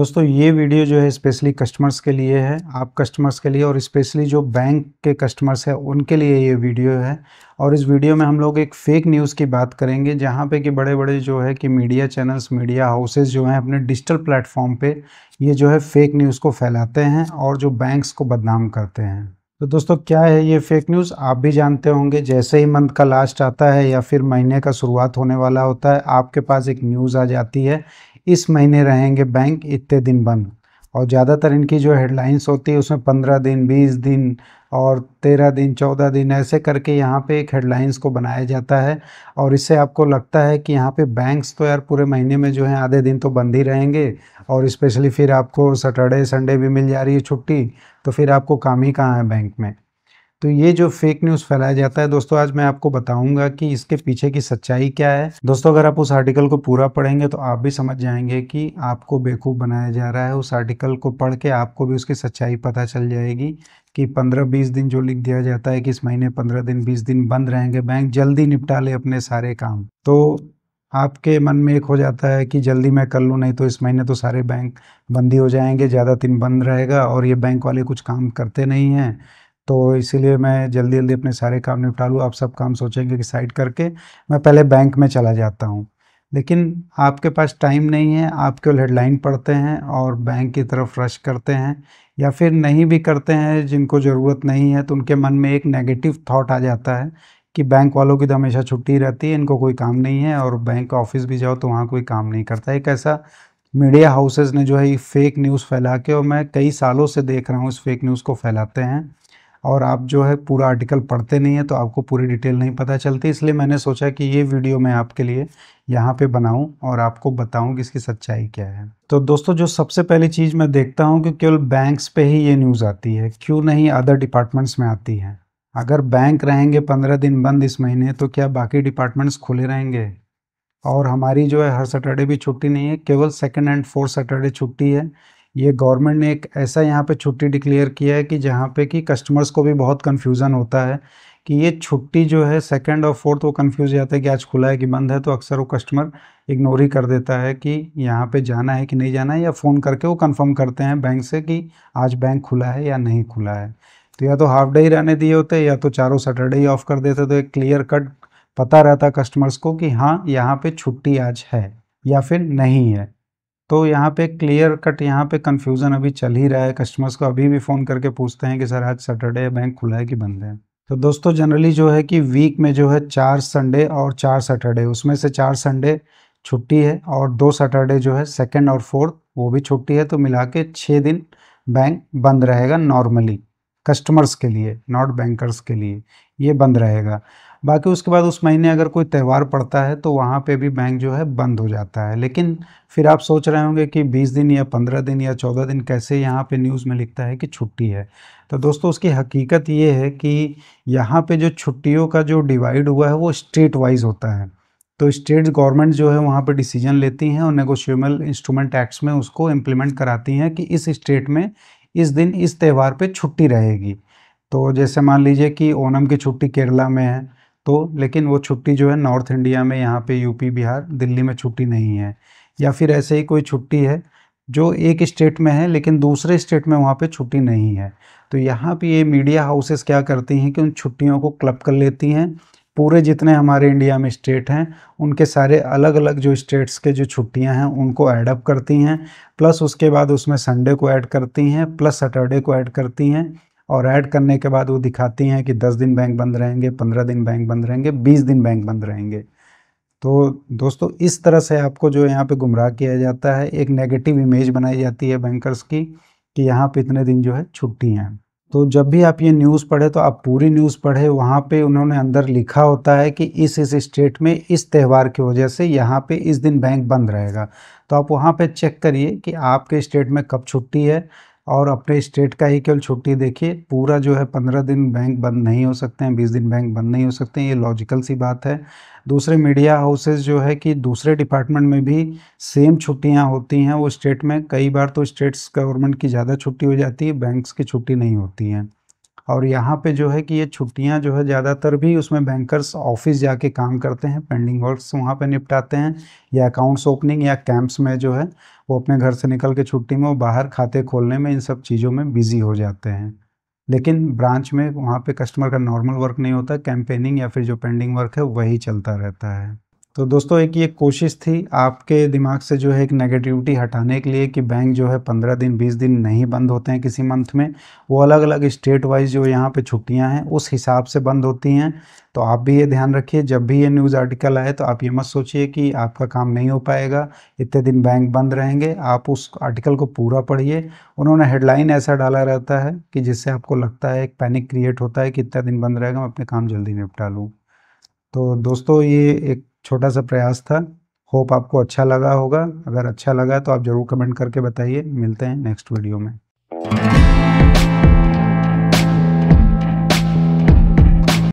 दोस्तों ये वीडियो जो है स्पेशली कस्टमर्स के लिए है आप कस्टमर्स के लिए और स्पेशली जो बैंक के कस्टमर्स हैं उनके लिए ये वीडियो है और इस वीडियो में हम लोग एक फेक न्यूज़ की बात करेंगे जहाँ पे कि बड़े बड़े जो है कि मीडिया चैनल्स मीडिया हाउसेज जो हैं अपने डिजिटल प्लेटफॉर्म पे ये जो है फेक न्यूज़ को फैलाते हैं और जो बैंक्स को बदनाम करते हैं तो दोस्तों क्या है ये फेक न्यूज़ आप भी जानते होंगे जैसे ही मंथ का लास्ट आता है या फिर महीने का शुरुआत होने वाला होता है आपके पास एक न्यूज़ आ जाती है इस महीने रहेंगे बैंक इतने दिन बंद और ज़्यादातर इनकी जो हेडलाइंस होती है उसमें पंद्रह दिन बीस दिन और तेरह दिन चौदह दिन ऐसे करके यहाँ पे एक हेडलाइंस को बनाया जाता है और इससे आपको लगता है कि यहाँ पे बैंक्स तो यार पूरे महीने में जो है आधे दिन तो बंद ही रहेंगे और स्पेशली फिर आपको सैटरडे संडे भी मिल जा रही है छुट्टी तो फिर आपको काम ही कहाँ है बैंक में तो ये जो फेक न्यूज़ फैलाया जाता है दोस्तों आज मैं आपको बताऊंगा कि इसके पीछे की सच्चाई क्या है दोस्तों अगर आप उस आर्टिकल को पूरा पढ़ेंगे तो आप भी समझ जाएंगे कि आपको बेवकूफ़ बनाया जा रहा है उस आर्टिकल को पढ़ के आपको भी उसकी सच्चाई पता चल जाएगी कि पंद्रह बीस दिन जो लिख दिया जाता है कि इस महीने पंद्रह दिन बीस दिन बंद रहेंगे बैंक जल्दी निपटा ले अपने सारे काम तो आपके मन में एक हो जाता है कि जल्दी मैं कर लूँ नहीं तो इस महीने तो सारे बैंक बंदी हो जाएंगे ज़्यादा दिन बंद रहेगा और ये बैंक वाले कुछ काम करते नहीं हैं तो इसीलिए मैं जल्दी जल्दी अपने सारे काम निपटा लूँ आप सब काम सोचेंगे कि साइड करके मैं पहले बैंक में चला जाता हूँ लेकिन आपके पास टाइम नहीं है आप केवल हेडलाइन पढ़ते हैं और बैंक की तरफ रश करते हैं या फिर नहीं भी करते हैं जिनको ज़रूरत नहीं है तो उनके मन में एक नेगेटिव थाट आ जाता है कि बैंक वालों की तो हमेशा छुट्टी रहती है इनको कोई काम नहीं है और बैंक ऑफिस भी जाओ तो वहाँ कोई काम नहीं करता एक ऐसा मीडिया हाउसेज ने जो है ये फेक न्यूज़ फैला के और मैं कई सालों से देख रहा हूँ इस फेक न्यूज़ को फैलाते हैं और आप जो है पूरा आर्टिकल पढ़ते नहीं हैं तो आपको पूरी डिटेल नहीं पता चलती इसलिए मैंने सोचा कि ये वीडियो मैं आपके लिए यहाँ पे बनाऊं और आपको बताऊं कि इसकी सच्चाई क्या है तो दोस्तों जो सबसे पहली चीज़ मैं देखता हूँ कि केवल बैंक्स पे ही ये न्यूज़ आती है क्यों नहीं अदर डिपार्टमेंट्स में आती है अगर बैंक रहेंगे पंद्रह दिन बंद इस महीने तो क्या बाकी डिपार्टमेंट्स खुले रहेंगे और हमारी जो है हर सैटरडे भी छुट्टी नहीं है केवल सेकेंड एंड फोर्थ सैटरडे छुट्टी है ये गवर्नमेंट ने एक ऐसा यहाँ पे छुट्टी डिक्लेयर किया है कि जहाँ पे कि कस्टमर्स को भी बहुत कन्फ्यूज़न होता है कि ये छुट्टी जो है सेकंड और फोर्थ वो कन्फ्यूज जाता है कि आज खुला है कि बंद है तो अक्सर वो कस्टमर इग्नोर ही कर देता है कि यहाँ पे जाना है कि नहीं जाना है या फ़ोन करके वो कंफर्म करते हैं बैंक से कि आज बैंक खुला है या नहीं खुला है तो या तो हाफ डे ही रहने दिए होते या तो चारों सैटरडे ही ऑफ कर देते तो एक क्लियर कट पता रहता कस्टमर्स को कि हाँ यहाँ पर छुट्टी आज है या फिर नहीं है तो यहाँ पे क्लियर कट यहाँ पे कन्फ्यूज़न अभी चल ही रहा है कस्टमर्स को अभी भी फ़ोन करके पूछते हैं कि सर आज सैटरडे बैंक खुला है कि बंद है तो दोस्तों जनरली जो है कि वीक में जो है चार संडे और चार सैटरडे उसमें से चार संडे छुट्टी है और दो सैटरडे जो है सेकेंड और फोर्थ वो भी छुट्टी है तो मिला के छः दिन बैंक बंद रहेगा नॉर्मली कस्टमर्स के लिए नॉट बैंकर्स के लिए ये बंद रहेगा बाकी उसके बाद उस महीने अगर कोई त्यौहार पड़ता है तो वहाँ पे भी बैंक जो है बंद हो जाता है लेकिन फिर आप सोच रहे होंगे कि 20 दिन या 15 दिन या 14 दिन कैसे यहाँ पे न्यूज़ में लिखता है कि छुट्टी है तो दोस्तों उसकी हकीकत ये है कि यहाँ पे जो छुट्टियों का जो डिवाइड हुआ है वो स्टेट वाइज होता है तो स्टेट गवर्नमेंट जो है वहाँ पर डिसीजन लेती हैं और नेगोशियबल इंस्ट्रूमेंट एक्ट्स में उसको इम्प्लीमेंट कराती हैं कि इस स्टेट में इस दिन इस त्यौहार पर छुट्टी रहेगी तो जैसे मान लीजिए कि ओनम की छुट्टी केरला में है तो लेकिन वो छुट्टी जो है नॉर्थ इंडिया में यहाँ पे यूपी बिहार दिल्ली में छुट्टी नहीं है या फिर ऐसे ही कोई छुट्टी है जो एक स्टेट में है लेकिन दूसरे स्टेट में वहाँ पे छुट्टी नहीं है तो यहाँ पे ये मीडिया हाउसेस क्या करती हैं कि उन छुट्टियों को क्लब कर लेती हैं पूरे जितने हमारे इंडिया में स्टेट हैं उनके सारे अलग अलग जो स्टेट्स के जो छुट्टियां हैं उनको ऐडअप करती हैं प्लस उसके बाद उसमें संडे को ऐड करती हैं प्लस सैटरडे को ऐड करती हैं और ऐड करने के बाद वो दिखाती हैं कि दस दिन बैंक बंद रहेंगे पंद्रह दिन बैंक बंद रहेंगे बीस दिन बैंक बंद रहेंगे तो दोस्तों इस तरह से आपको जो यहाँ पे गुमराह किया जाता है एक नेगेटिव इमेज बनाई जाती है बैंकर्स की कि यहाँ पे इतने दिन जो है छुट्टी हैं तो जब भी आप ये न्यूज़ पढ़े तो आप पूरी न्यूज़ पढ़े वहाँ पे उन्होंने अंदर लिखा होता है कि इस इस स्टेट में इस त्यौहार की वजह से यहाँ पर इस दिन बैंक बंद रहेगा तो आप वहाँ पर चेक करिए कि आपके स्टेट में कब छुट्टी है और अपने स्टेट का ही केवल छुट्टी देखिए पूरा जो है पंद्रह दिन बैंक बंद नहीं हो सकते हैं बीस दिन बैंक बंद नहीं हो सकते हैं ये लॉजिकल सी बात है दूसरे मीडिया हाउसेज जो है कि दूसरे डिपार्टमेंट में भी सेम छुट्टियां होती हैं वो स्टेट में कई बार तो स्टेट्स गवर्नमेंट की ज़्यादा छुट्टी हो जाती है बैंक्स की छुट्टी नहीं होती हैं और यहाँ पे जो है कि ये छुट्टियाँ जो है ज़्यादातर भी उसमें बैंकर्स ऑफिस जाके काम करते हैं पेंडिंग वर्क्स वहाँ पे निपटाते हैं या अकाउंट्स ओपनिंग या कैंप्स में जो है वो अपने घर से निकल के छुट्टी में वो बाहर खाते खोलने में इन सब चीज़ों में बिज़ी हो जाते हैं लेकिन ब्रांच में वहाँ पे कस्टमर का नॉर्मल वर्क नहीं होता कैंपेनिंग या फिर जो पेंडिंग वर्क है वही चलता रहता है तो दोस्तों एक ये कोशिश थी आपके दिमाग से जो है एक नेगेटिविटी हटाने के लिए कि बैंक जो है पंद्रह दिन बीस दिन नहीं बंद होते हैं किसी मंथ में वो अलग अलग स्टेट वाइज जो यहाँ पे छुट्टियाँ हैं उस हिसाब से बंद होती हैं तो आप भी ये ध्यान रखिए जब भी ये न्यूज़ आर्टिकल आए तो आप ये मत सोचिए कि आपका काम नहीं हो पाएगा इतने दिन बैंक बंद रहेंगे आप उस आर्टिकल को पूरा पढ़िए उन्होंने हेडलाइन ऐसा डाला रहता है कि जिससे आपको लगता है एक पैनिक क्रिएट होता है कि इतना दिन बंद रहेगा मैं अपने काम जल्दी निपटा लूँ तो दोस्तों ये एक छोटा सा प्रयास था होप आपको अच्छा लगा होगा अगर अच्छा लगा तो आप ज़रूर कमेंट करके बताइए मिलते हैं नेक्स्ट वीडियो में